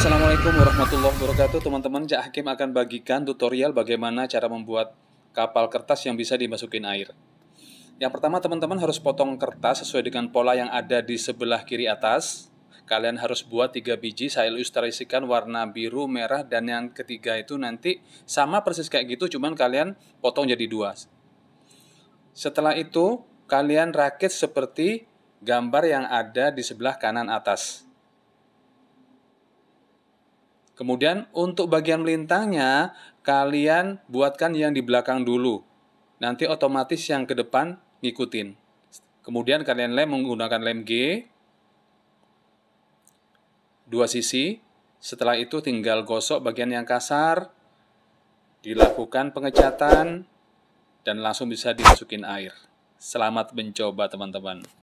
Assalamualaikum warahmatullahi wabarakatuh teman-teman Cak Hakim akan bagikan tutorial bagaimana cara membuat kapal kertas yang bisa dimasukin air Yang pertama teman-teman harus potong kertas sesuai dengan pola yang ada di sebelah kiri atas Kalian harus buat 3 biji, saya ilustrasikan warna biru, merah, dan yang ketiga itu nanti sama persis kayak gitu cuman kalian potong jadi dua Setelah itu kalian rakit seperti gambar yang ada di sebelah kanan atas Kemudian untuk bagian melintangnya kalian buatkan yang di belakang dulu. Nanti otomatis yang ke depan ngikutin. Kemudian kalian lem menggunakan lem G. Dua sisi. Setelah itu tinggal gosok bagian yang kasar. Dilakukan pengecatan dan langsung bisa dimasukin air. Selamat mencoba teman-teman.